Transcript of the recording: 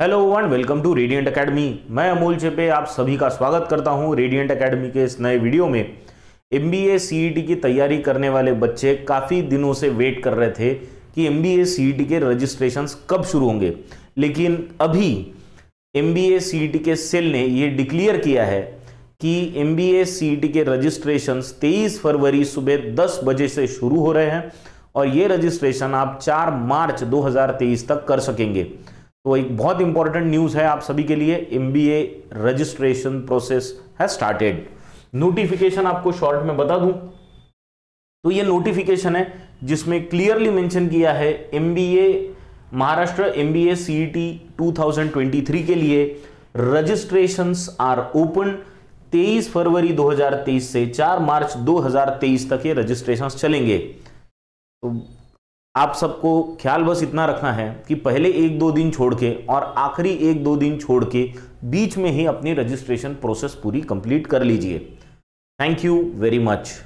hello one welcome to radiant academy मैं अमोल चेपे आप सभी का स्वागत करता हूं रेडियंट एकेडमी के इस नए वीडियो में एम बी e की तैयारी करने वाले बच्चे काफ़ी दिनों से वेट कर रहे थे कि एम बी e के रजिस्ट्रेशन कब शुरू होंगे लेकिन अभी एम बी e के सेल ने ये डिक्लियर किया है कि एम बी के रजिस्ट्रेशन तेईस फरवरी सुबह दस बजे से शुरू हो रहे हैं और ये रजिस्ट्रेशन आप चार मार्च दो तक कर सकेंगे तो एक बहुत इंपॉर्टेंट न्यूज़ है आप सभी के लिए एम रजिस्ट्रेशन प्रोसेस है स्टार्टेड नोटिफिकेशन आपको शॉर्ट में बता दूं तो ये नोटिफिकेशन है जिसमें क्लियरली मेंशन किया है एम महाराष्ट्र एम बी 2023 के लिए रजिस्ट्रेशंस आर ओपन 23 फरवरी 2023 से 4 मार्च 2023 तक ये रजिस्ट्रेशन चलेंगे तो आप सबको ख्याल बस इतना रखना है कि पहले एक दो दिन छोड़ के और आखिरी एक दो दिन छोड़ के बीच में ही अपनी रजिस्ट्रेशन प्रोसेस पूरी कंप्लीट कर लीजिए थैंक यू वेरी मच